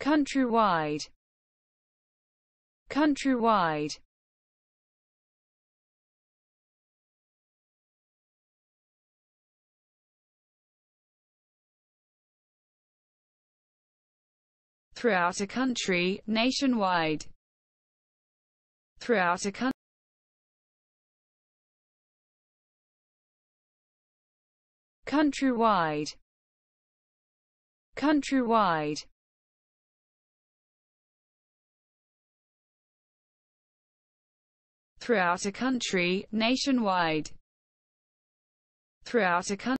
countrywide countrywide throughout a country nationwide throughout a country countrywide countrywide throughout a country, nationwide, throughout a country.